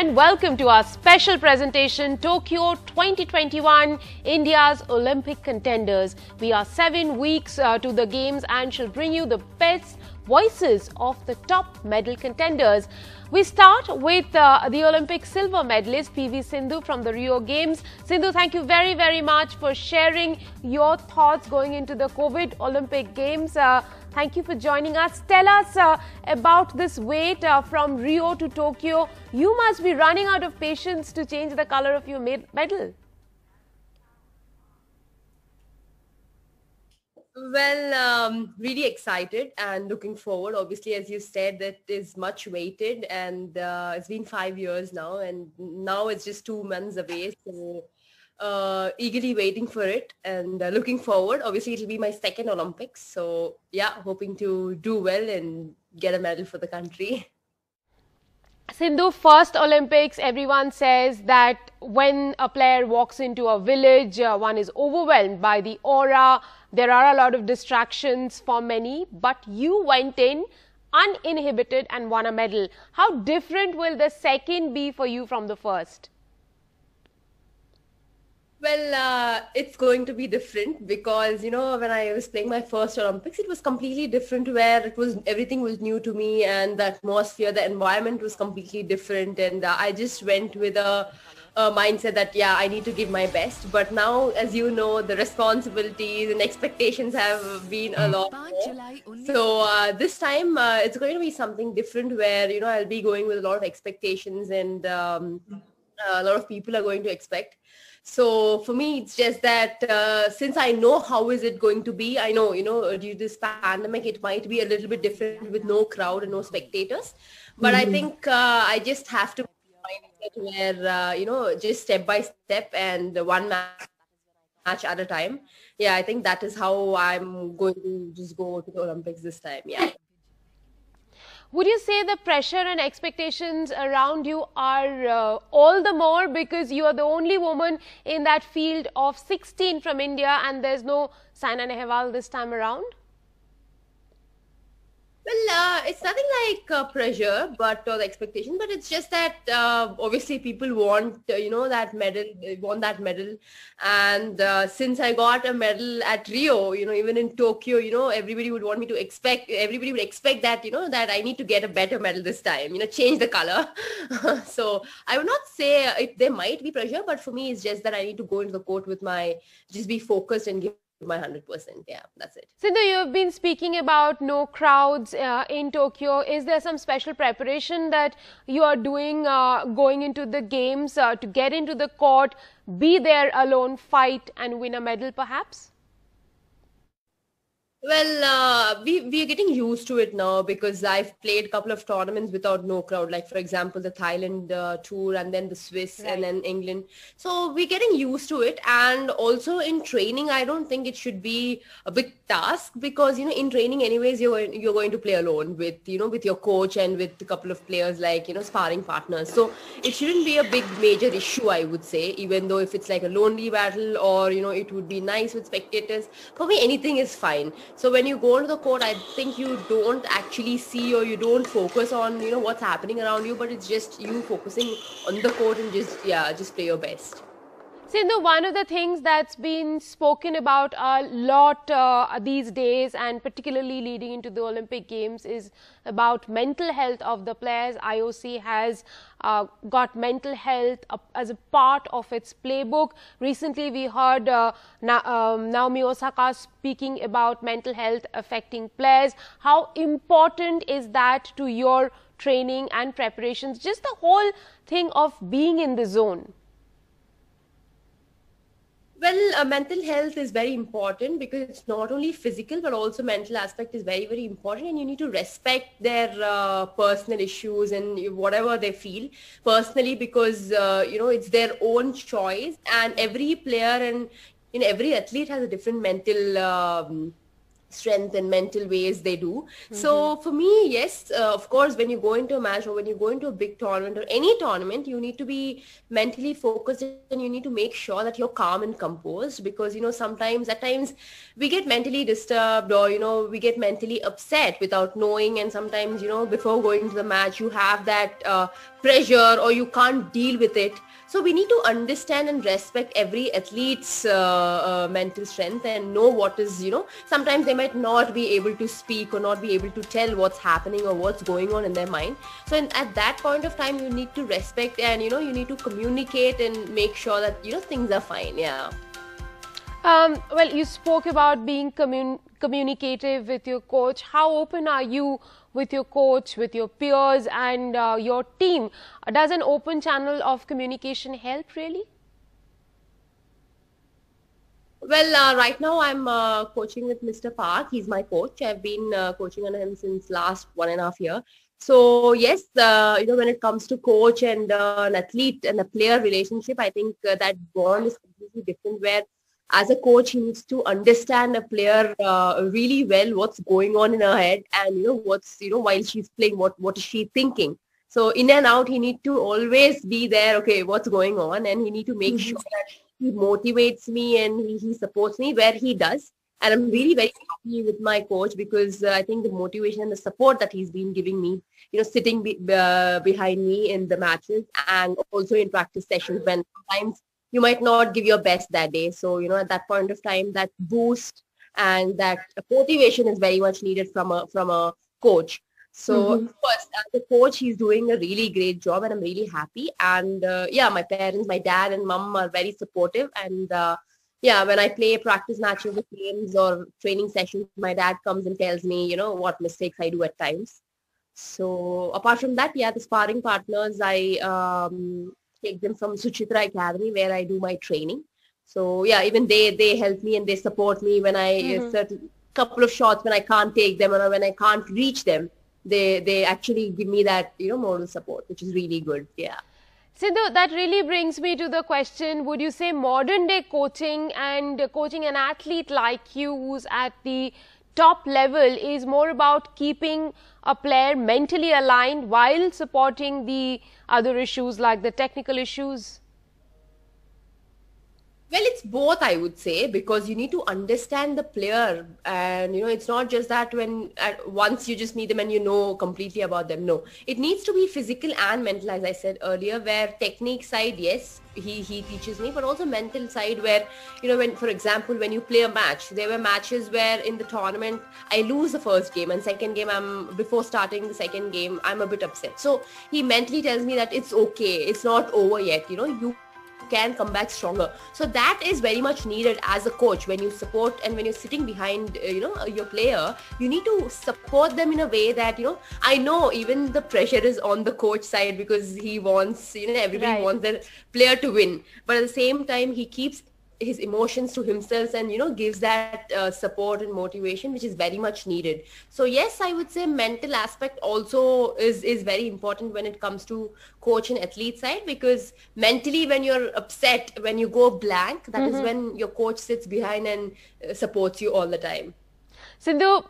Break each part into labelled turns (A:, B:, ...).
A: and welcome to our special presentation Tokyo 2021 India's Olympic contenders. We are seven weeks uh, to the games and shall bring you the best voices of the top medal contenders. We start with uh, the Olympic silver medalist PV Sindhu from the Rio Games. Sindhu, thank you very, very much for sharing your thoughts going into the COVID Olympic Games. Uh, Thank you for joining us. Tell us uh, about this wait uh, from Rio to Tokyo. You must be running out of patience to change the color of your medal. Well, um, really
B: excited and looking forward. Obviously, as you said, that is much weighted and uh, it's been five years now and now it's just two months away. So uh, eagerly waiting for it and uh, looking forward. Obviously, it'll be my second Olympics. So, yeah, hoping to do well and get a medal for the country.
A: Sindhu, first Olympics, everyone says that when a player walks into a village, uh, one is overwhelmed by the aura. There are a lot of distractions for many, but you went in uninhibited and won a medal. How different will the second be for you from the first? Well,
B: uh, it's going to be different because you know when I was playing my first Olympics, it was completely different. Where it was everything was new to me, and the atmosphere, the environment was completely different, and uh, I just went with a, a, mindset that yeah, I need to give my best. But now, as you know, the responsibilities and expectations have been a hmm. lot. More. So uh, this time, uh, it's going to be something different. Where you know I'll be going with a lot of expectations, and um, uh, a lot of people are going to expect so for me, it's just that uh, since I know how is it going to be, I know, you know, uh, due to this pandemic, it might be a little bit different with no crowd and no spectators. But mm-hmm. I think uh, I just have to where, uh, you know, just step by step and one match match at a time. Yeah, I think that is how I'm going to just go to the Olympics this time. Yeah.
A: Would you say the pressure and expectations around you are uh, all the more because you are the only woman in that field of 16 from India and there's no Saina Nehwal this time around?
B: Well, uh, it's nothing like uh, pressure, but or the expectation, but it's just that uh, obviously people want uh, you know that medal, want that medal, and uh, since I got a medal at Rio, you know even in Tokyo, you know everybody would want me to expect, everybody would expect that you know that I need to get a better medal this time, you know change the color. so I would not say uh, it, there might be pressure, but for me it's just that I need to go into the court with my, just be focused and give my 100%. Yeah, that's it.
A: Sindhu, you've been speaking about no crowds uh, in Tokyo. Is there some special preparation that you are doing uh, going into the games uh, to get into the court, be there alone, fight, and win a medal perhaps?
B: Well, uh, we we're getting used to it now because I've played a couple of tournaments without no crowd, like for example the Thailand uh, tour and then the Swiss right. and then England. So we're getting used to it, and also in training, I don't think it should be a big task because you know in training, anyways, you're you're going to play alone with you know with your coach and with a couple of players like you know sparring partners. So it shouldn't be a big major issue, I would say. Even though if it's like a lonely battle or you know it would be nice with spectators, for me anything is fine so when you go into the court, I think you don't actually see or you don't focus on you know what's happening around you, but it's just you focusing on the court and just yeah, just play your best.
A: Sindhu, one of the things that's been spoken about a lot uh, these days and particularly leading into the Olympic Games is about mental health of the players. IOC has uh, got mental health uh, as a part of its playbook. Recently, we heard uh, Na um, Naomi Osaka speaking about mental health affecting players. How important is that to your training and preparations? Just the whole thing of being in the zone.
B: Well, uh, mental health is very important because it's not only physical but also mental aspect is very very important, and you need to respect their uh, personal issues and whatever they feel personally because uh, you know it's their own choice, and every player and in every athlete has a different mental. Um, strength and mental ways they do. Mm-hmm. So for me, yes, uh, of course, when you go into a match or when you go into a big tournament or any tournament, you need to be mentally focused and you need to make sure that you're calm and composed because, you know, sometimes at times we get mentally disturbed or, you know, we get mentally upset without knowing. And sometimes, you know, before going to the match, you have that uh, pressure or you can't deal with it so we need to understand and respect every athlete's uh, uh, mental strength and know what is, you know, sometimes they might not be able to speak or not be able to tell what's happening or what's going on in their mind. So in, at that point of time, you need to respect and, you know, you need to communicate and make sure that, you know, things are fine. Yeah.
A: Um, well, you spoke about being commun communicative with your coach? How open are you with your coach, with your peers and uh, your team? Does an open channel of communication help really?
B: Well, uh, right now I'm uh, coaching with Mr. Park. He's my coach. I've been uh, coaching under him since last one and a half year. So yes, uh, you know when it comes to coach and uh, an athlete and a player relationship, I think uh, that bond is completely different. Where as a coach, he needs to understand a player uh, really well, what's going on in her head, and you know what's you know while she's playing, what what is she thinking. So in and out, he need to always be there. Okay, what's going on, and he need to make mm-hmm. sure that he motivates me and he, he supports me where he does. And I'm really very happy with my coach because uh, I think the motivation and the support that he's been giving me, you know, sitting be, uh, behind me in the matches and also in practice sessions when sometimes you might not give your best that day. So, you know, at that point of time, that boost and that motivation is very much needed from a, from a coach. So mm-hmm. as a coach, he's doing a really great job, and I'm really happy. And uh, yeah, my parents, my dad and mom are very supportive. And uh, yeah, when I play practice matches with games or training sessions, my dad comes and tells me, you know, what mistakes I do at times. So apart from that, yeah, the sparring partners, I um, take them from Suchitra Academy where I do my training. So yeah, even they they help me and they support me when I mm-hmm. certain couple of shots when I can't take them or when I can't reach them. They they actually give me that you know moral support, which is really good.
A: Yeah. Sindhu, that really brings me to the question, would you say modern day coaching and coaching an athlete like you who's at the top level is more about keeping a player mentally aligned while supporting the other issues like the technical issues well, it's both,
B: I would say, because you need to understand the player, and you know, it's not just that when uh, once you just meet them and you know completely about them. No, it needs to be physical and mental, as I said earlier. Where technique side, yes, he he teaches me, but also mental side, where you know, when for example, when you play a match, there were matches where in the tournament I lose the first game and second game, I'm before starting the second game, I'm a bit upset. So he mentally tells me that it's okay, it's not over yet. You know, you can come back stronger. So that is very much needed as a coach when you support and when you're sitting behind, uh, you know, your player, you need to support them in a way that, you know, I know even the pressure is on the coach side because he wants, you know, everybody right. wants their player to win. But at the same time, he keeps his emotions to himself and you know gives that uh, support and motivation which is very much needed so yes i would say mental aspect also is is very important when it comes to coach and athlete side because mentally when you're upset when you go blank that mm-hmm. is when your
A: coach sits behind and uh, supports you all the time Sindhu,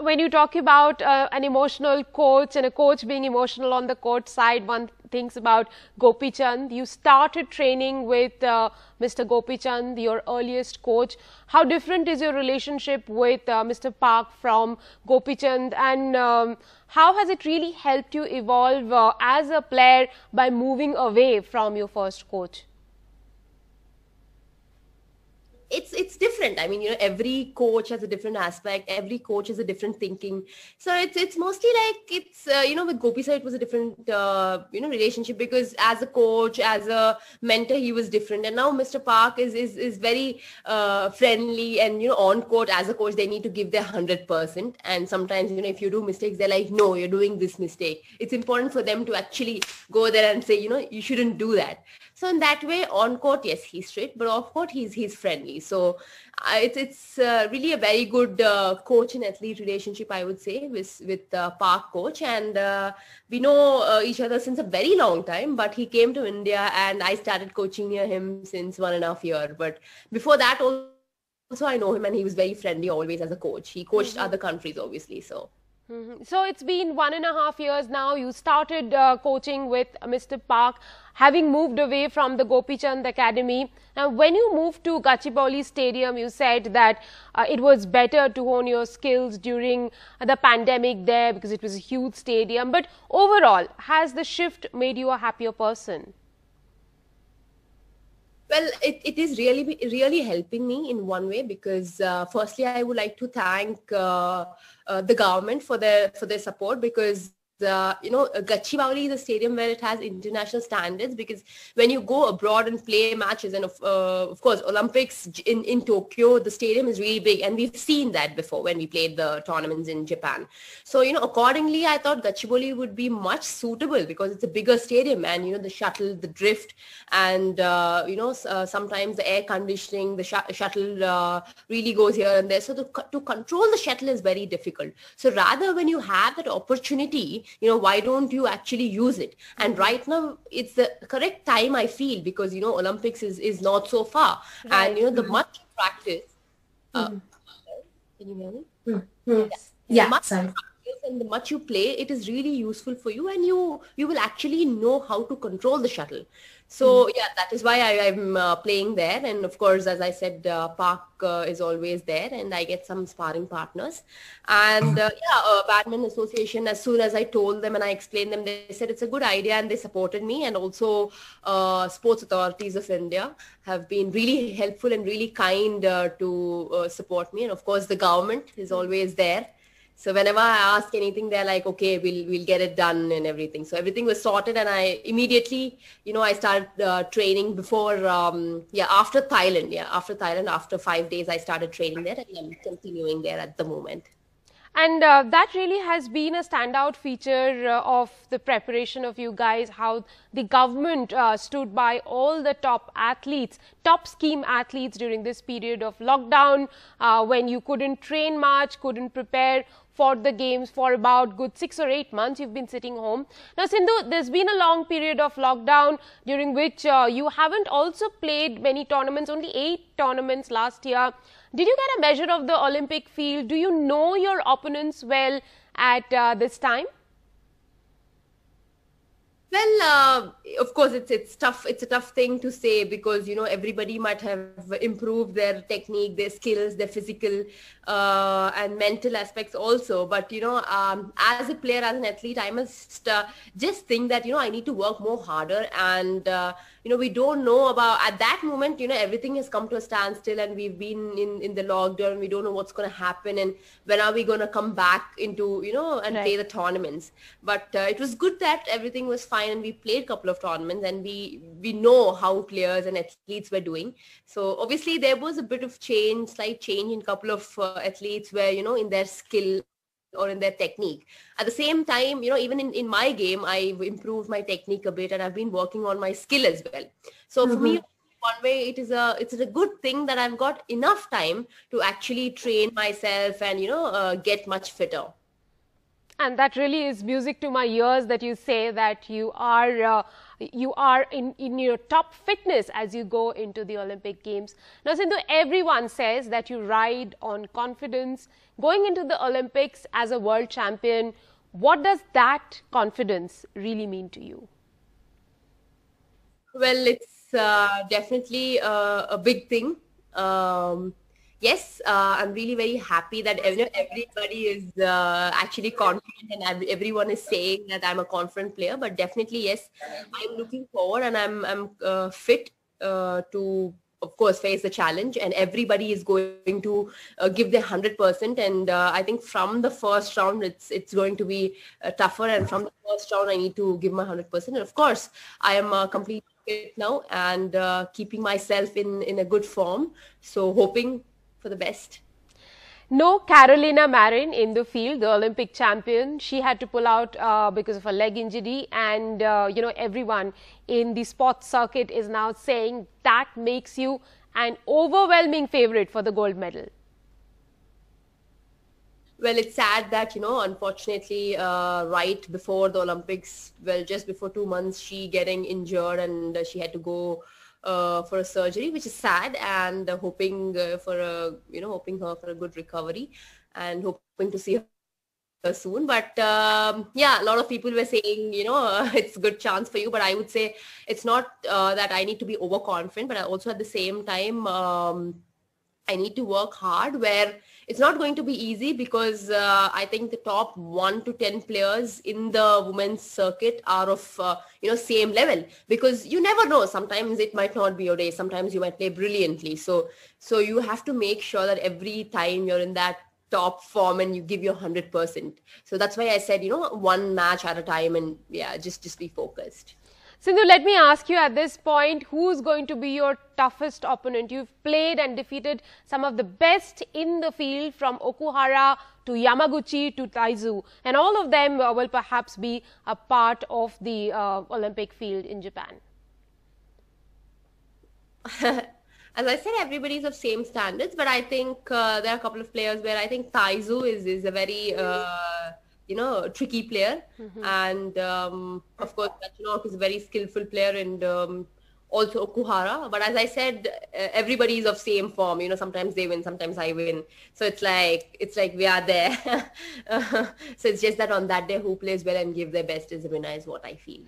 A: when you talk about uh, an emotional coach and a coach being emotional on the court side, one thinks about Gopi Chand. You started training with uh, Mr. Gopi Chand, your earliest coach. How different is your relationship with uh, Mr. Park from Gopi Chand and um, how has it really helped you evolve uh, as a player by moving away from your first coach?
B: it's it's different i mean you know every coach has a different aspect every coach has a different thinking so it's it's mostly like it's uh, you know with gopi sir it was a different uh, you know relationship because as a coach as a mentor he was different and now mr park is is is very uh, friendly and you know on court as a coach they need to give their 100% and sometimes you know if you do mistakes they're like no you're doing this mistake it's important for them to actually go there and say you know you shouldn't do that so in that way, on court, yes, he's strict, but off court, he's he's friendly. So uh, it's it's uh, really a very good uh, coach and athlete relationship, I would say, with with Park coach, and uh, we know uh, each other since a very long time. But he came to India, and I started coaching near him since one and a half year. But before that, also I know him, and he was very friendly always as a coach. He coached mm-hmm. other countries, obviously, so.
A: Mm-hmm. So it's been one and a half years now. You started uh, coaching with Mr. Park having moved away from the Gopichand Academy. Now, when you moved to Gachibowli Stadium, you said that uh, it was better to hone your skills during the pandemic there because it was a huge stadium. But overall, has the shift made you a happier person?
B: Well, it, it is really really helping me in one way because uh, firstly, I would like to thank uh, uh, the government for their for their support because uh, you know, uh, Gachibowli is a stadium where it has international standards because when you go abroad and play matches, and of, uh, of course, Olympics in, in Tokyo, the stadium is really big. And we've seen that before when we played the tournaments in Japan. So, you know, accordingly, I thought Gachibowli would be much suitable because it's a bigger stadium and, you know, the shuttle, the drift, and, uh, you know, uh, sometimes the air conditioning, the sh- shuttle uh, really goes here and there. So to to control the shuttle is very difficult. So rather when you have that opportunity, you know why don't you actually use it and mm-hmm. right now it's the correct time i feel because you know olympics is is not so far right. and you know the mm-hmm. much practice uh, mm-hmm. can you hear me mm-hmm. mm-hmm.
A: yeah, yeah
B: and the much you play it is really useful for you and you you will actually know how to control the shuttle so yeah, that is why I, am uh, playing there. And of course, as I said, uh, Park uh, is always there and I get some sparring partners. And uh, yeah, uh, Badminton Association, as soon as I told them and I explained them, they said it's a good idea and they supported me. And also uh, sports authorities of India have been really helpful and really kind uh, to support me. And of course, the government is always there so whenever I ask anything, they're like, okay, we'll we'll get it done and everything. So everything was sorted, and I immediately, you know, I started uh, training before, um, yeah, after Thailand, yeah, after Thailand, after five days, I started training there, and I'm continuing there at the moment.
A: And uh, that really has been a standout feature uh, of the preparation of you guys, how the government uh, stood by all the top athletes, top scheme athletes during this period of lockdown, uh, when you couldn't train much, couldn't prepare for the games for about good six or eight months. You've been sitting home. Now, Sindhu, there's been a long period of lockdown during which uh, you haven't also played many tournaments, only eight tournaments last year. Did you get a measure of the Olympic field? Do you know your opponents well at uh, this time? Well, uh,
B: of course, it's it's tough. It's a tough thing to say because you know everybody might have improved their technique, their skills, their physical uh, and mental aspects also. But you know, um, as a player, as an athlete, I must uh, just think that you know I need to work more harder and uh, you know we don't know about at that moment you know everything has come to a standstill and we've been in in the lockdown we don't know what's going to happen and when are we going to come back into you know and right. play the tournaments but uh, it was good that everything was fine and we played a couple of tournaments and we we know how players and athletes were doing so obviously there was a bit of change slight change in couple of uh, athletes where you know in their skill or in their technique. At the same time, you know, even in, in my game, I've improved my technique a bit and I've been working on my skill as well. So mm-hmm. for me, mm-hmm. one way it is a it's a good thing that I've got
A: enough time to actually train myself and you know uh, get much fitter. And that really is music to my ears that you say that you are uh, you are in, in your top fitness as you go into the Olympic Games. Now, Sindhu, everyone says that you ride on confidence. Going into the Olympics as a world champion, what does that confidence really mean to you?
B: Well, it's uh, definitely uh, a big thing. Um, yes, uh, I'm really very happy that you know, everybody is uh, actually confident and everyone is saying that I'm a confident player. But definitely, yes, I'm looking forward and I'm I'm uh, fit uh, to of course face the challenge and everybody is going to uh, give their 100% and uh, i think from the first round it's it's going to be tougher and from the first round i need to give my 100% and of course i am a complete now and keeping myself in in a good form so hoping for the best.
A: No Carolina Marin in the field, the Olympic champion. She had to pull out uh, because of a leg injury and, uh, you know, everyone in the sports circuit is now saying that makes you an overwhelming favorite for the gold medal.
B: Well, it's sad that, you know, unfortunately, uh, right before the Olympics, well, just before two months, she getting injured and she had to go uh, for a surgery, which is sad, and uh, hoping uh, for a you know hoping her for a good recovery, and hoping to see her soon. But um, yeah, a lot of people were saying you know it's a good chance for you, but I would say it's not uh, that I need to be overconfident, but also at the same time. Um, I need to work hard where it's not going to be easy because uh, I think the top one to 10 players in the women's circuit are of, uh, you know, same level because you never know. Sometimes it might not be your day. Sometimes you might play brilliantly. So, so you have to make sure that every time you're in that top form and you give your 100%. So that's why I said, you know, one match at a time and yeah, just, just be focused.
A: Sindhu, let me ask you at this point, who's going to be your toughest opponent? You've played and defeated some of the best in the field from Okuhara to Yamaguchi to Taizu. And all of them uh, will perhaps be a part of the uh, Olympic field in Japan. As I said, everybody's of same
B: standards, but I think uh, there are a couple of players where I think Taizu is, is a very... Uh, you know tricky player mm-hmm. and um, of course Kachanok is a very skillful player and um, also Kuhara but as I said uh, everybody is of same form you know sometimes they win sometimes I win so it's like it's like we are there so it's just that on that day who plays well and give their best is the winner is what I feel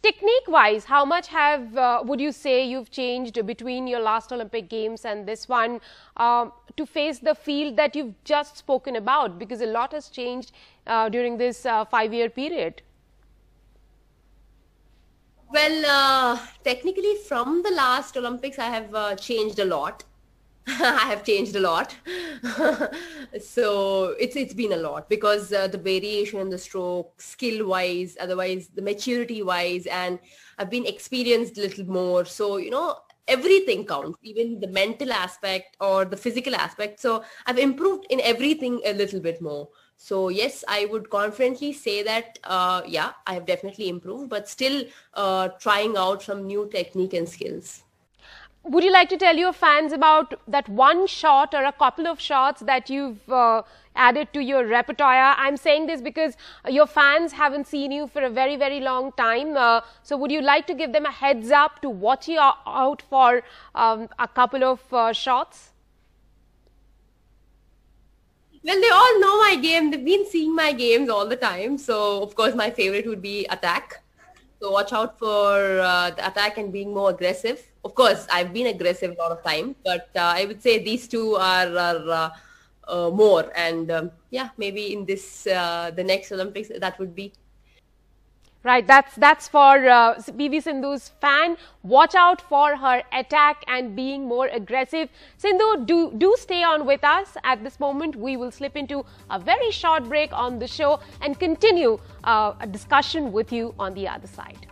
A: Technique wise, how much have uh, would you say you've changed between your last Olympic Games and this one um, to face the field that you've just spoken about? Because a lot has changed uh, during this uh, five year period. Well, uh, technically, from the last Olympics, I have uh, changed a lot. I
B: have changed a lot. so it's it's been a lot because uh, the variation in the stroke, skill wise, otherwise the maturity wise, and I've been experienced a little more. So you know everything counts, even the mental aspect or the physical aspect. So I've improved in everything a little bit more. So yes, I would confidently say that uh, yeah, I have definitely improved, but still uh, trying out some new technique and skills
A: would you like to tell your fans about that one shot or a couple of shots that you've uh, added to your repertoire? I'm saying this because your fans haven't seen you for a very, very long time. Uh, so would you like to give them a heads up to watch you out for um, a couple of uh, shots? Well, they all know my game. They've been seeing my games
B: all the time. So, of course, my favorite would be Attack. So watch out for uh, the attack and being more aggressive. Of course, I've been aggressive a lot of time, but uh, I would say these two are, are uh, uh more. And um, yeah, maybe in this uh, the
A: next Olympics that would be right? That's, that's for uh, PV Sindhu's fan. Watch out for her attack and being more aggressive. Sindhu, do, do stay on with us. At this moment, we will slip into a very short break on the show and continue uh, a discussion with you on the other side.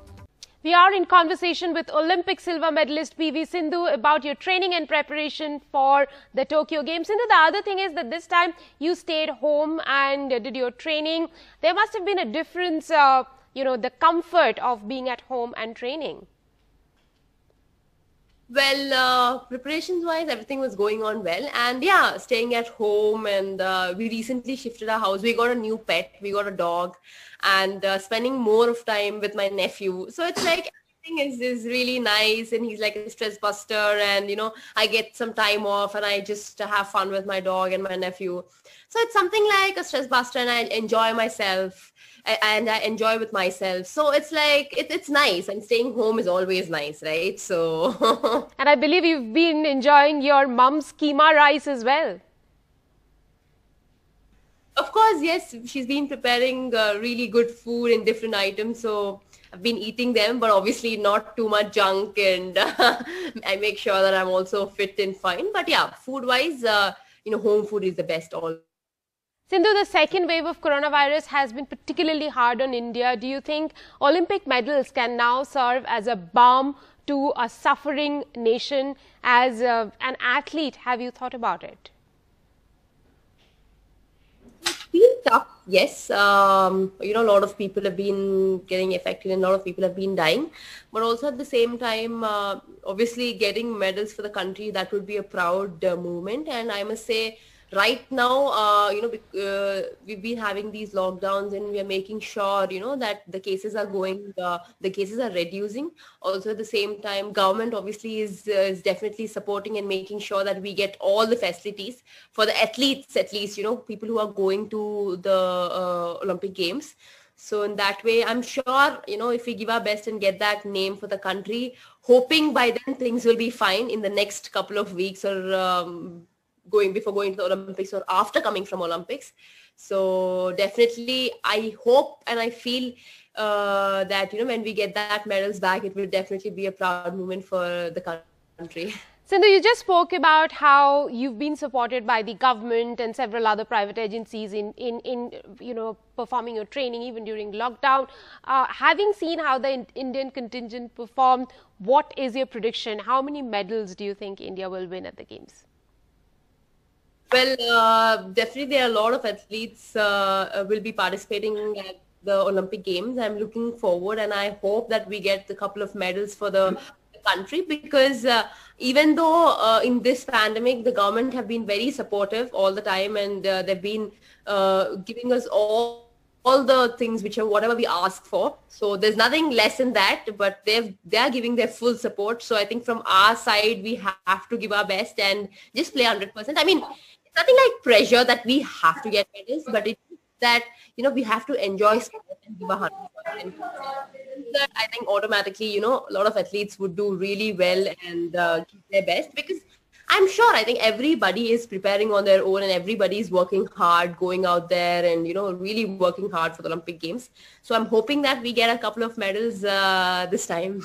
A: We are in conversation with Olympic silver medalist PV Sindhu about your training and preparation for the Tokyo Games. Sindhu, the other thing is that this time you stayed home and did your training. There must have been a difference uh, you know, the comfort of being at home and training?
B: Well, uh, preparations wise, everything was going on well. And yeah, staying at home. And uh, we recently shifted our house. We got a new pet. We got a dog. And uh, spending more of time with my nephew. So it's like is is really nice and he's like a stress buster and you know i get some time off and i just have fun with my dog and my nephew so it's something like a stress buster and i enjoy myself and i enjoy with myself so it's like it, it's nice and staying home is
A: always nice right so and i believe you've been enjoying your mom's keema rice as well of course yes she's been
B: preparing uh, really good food and different items so I've been eating them, but obviously not too much junk. And uh, I make sure that I'm also fit and fine. But yeah, food wise, uh, you know, home food is the best all.
A: Sindhu, the second wave of coronavirus has been particularly hard on India. Do you think Olympic medals can now serve as a balm to a suffering nation? As uh, an athlete, have you thought about it?
B: tough, yes. Um, you know, a lot of people have been getting affected and a lot of people have been dying. But also at the same time, uh, obviously getting medals for the country, that would be a proud uh, movement. And I must say, right now, uh, you know, uh, we've been having these lockdowns and we are making sure, you know, that the cases are going, uh, the cases are reducing. Also, at the same time, government obviously is uh, is definitely supporting and making sure that we get all the facilities for the athletes, at least, you know, people who are going to the uh, Olympic Games. So in that way, I'm sure, you know, if we give our best and get that name for the country, hoping by then things will be fine in the next couple of weeks or um, going before going to the Olympics or after coming from Olympics. So definitely, I hope and I feel uh, that you know when we get that medals back, it will definitely be a proud moment for the country.
A: Sindhu, you just spoke about how you've been supported by the government and several other private agencies in, in, in you know, performing your training even during lockdown. Uh, having seen how the Indian contingent performed, what is your prediction? How many medals do you think India will win at the Games?
B: Well, uh, definitely there are a lot of athletes uh, uh, will be participating at the Olympic Games. I'm looking forward and I hope that we get a couple of medals for the country because uh, even though uh, in this pandemic the government have been very supportive all the time and uh, they've been giving us all all the things which are whatever we ask for. So there's nothing less than that, but they've they're giving their full support. So I think from our side we have to give our best and just play hundred percent. I mean, nothing like pressure that we have to get medals, but it's that you know we have to enjoy sport and give a hundred percent. I think automatically, you know, a lot of athletes would do really well and uh, give their best because I'm sure I think everybody is preparing on their own and everybody is working hard, going out there and, you know, really working hard for the Olympic Games. So I'm hoping that we get a couple of medals uh, this time.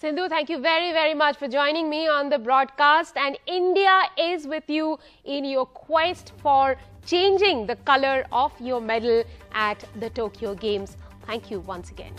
A: Sindhu, thank you very, very much for joining me on the broadcast. And India is with you in your quest for changing the color of your medal at the Tokyo Games. Thank you once again.